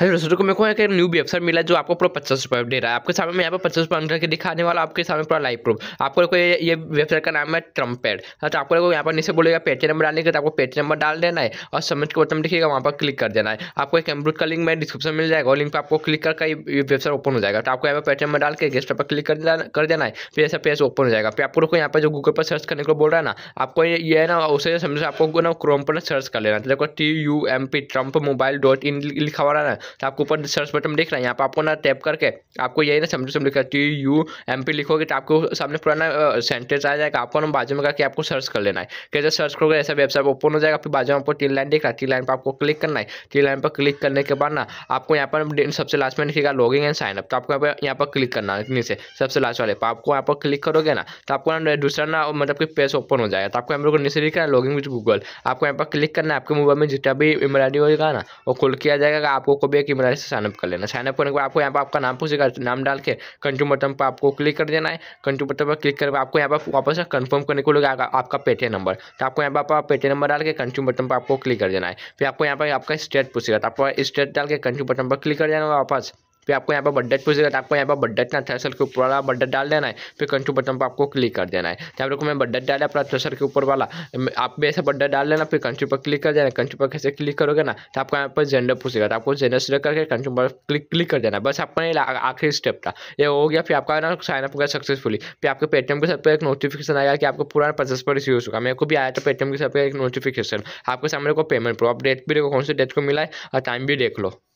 hello दोस्तों को मेरे को एक न्यू वेबसाइट मिला जो आपको पूरा पचास रुपये दे रहा है आपके सामने मैं यहाँ पर पचास रुपये अंदर के दिखाने वाला आपके सामने पूरा लाइव प्रूफ आपको को ये वेबसाइट का नाम है ट्रम्पेड अच्छा, तो आपको लोग यहाँ पर नीचे बोलेगा पेटी नंबर डालने के तो आपको पेटी नंबर डाल देना है और सबमिट के बटन लिखिएगा वहाँ पर क्लिक कर देना है आपको एक एम्ब्रूट का लिंक में डिस्क्रिप्शन मिल जाएगा और लिंक पर आपको क्लिक करके ये वेबसाइट ओपन हो जाएगा तो आपको यहाँ पर पेटी नंबर डाल के गेस्ट पर क्लिक कर देना है फिर ऐसा पेज ओपन हो जाएगा फिर आपको लोग यहाँ पर जो गूगल पर सर्च करने को बोल रहा है ना आपको ये है ना उसे समझ आपको ना क्रोम पर सर्च कर लेना तो देखो T U M P Trump mobile dot in लिखा हुआ रहा है तो आपको ऊपर सर्च बटन देख रहा है यहाँ पर आपको ना टैप करके आपको यही ना समझो समझो टी यू एम पी लिखोगे तो आपको सामने पुराना सेंटेंस आ जाएगा आपको ना बाजू में करके आपको सर्च कर लेना है कैसे सर्च करोगे ऐसा वेबसाइट ओपन हो जाएगा फिर बाजू में आपको तीन लाइन देख रहा है तीन लाइन पर आपको क्लिक करना है तीन लाइन पर क्लिक करने के बाद ना आपको यहाँ पर सबसे लास्ट में लिखेगा लॉगिंग एंड साइनअप तो आपको यहाँ पर यहाँ पर क्लिक करना है नीचे सबसे लास्ट वाले पर आपको यहाँ पर क्लिक करोगे ना तो आपको ना दूसरा ना मतलब कि पेज ओपन हो जाएगा तो आपको यहाँ पर नीचे लिखा है लॉगिंग विथ गूगल आपको यहाँ पर क्लिक करना है आपके मोबाइल में जितना भी इमरानी होगा ना वो खुल किया जाएगा आपको कभी एक ईमेल आई से साइनअप कर लेना साइनअप करने के बाद आपको यहाँ पर आपका नाम पूछेगा नाम डाल के कंट्यू बटन पर आपको क्लिक कर देना है कंट्यू बटन पर क्लिक करके आपको यहाँ पर वापस कंफर्म करने को लगेगा आपका पेटीएम नंबर तो आपको यहाँ पर आप पेटीएम नंबर डाल के कंट्यू बटन पर आपको क्लिक कर देना है फिर आपको यहाँ पर आपका स्टेट पूछेगा तो आपको स्टेट डाल के कंट्यू बटन पर क्लिक कर देना वापस फिर आपको यहाँ पर बड्डेट पूछेगा तो आपको यहाँ पर बड्डेट ना थ्रेसर के ऊपर वाला बड्डेट डाल देना है फिर कंट्रू बटन पर आपको क्लिक कर देना है तो आप लोग को मैं बड्डेट डाले अपना थ्रेसर तो के ऊपर वाला आप भी ऐसा बड्डेट डाल लेना फिर कंट्रू पर क्लिक कर देना कंट्रू पर कैसे क्लिक करोगे ना तो आपको यहाँ पर जेंडर पूछेगा तो आपको जेंडर सिलेक्ट करके कंट्रू पर क्लिक क्लिक कर देना बस आपका ये आखिरी स्टेप था ये हो गया फिर आपका ना साइन अप गया सक्सेसफुली फिर आपके पेटीएम के सर पर एक नोटिफिकेशन आया कि आपको पूरा पचास पर रिसीव हो चुका मेरे को भी आया था पेटीएम के सर पर एक नोटिफिकेशन आपके सामने को पेमेंट प्रो आप डेट भी देखो कौन से डेट को मिला है और टाइम भी देख लो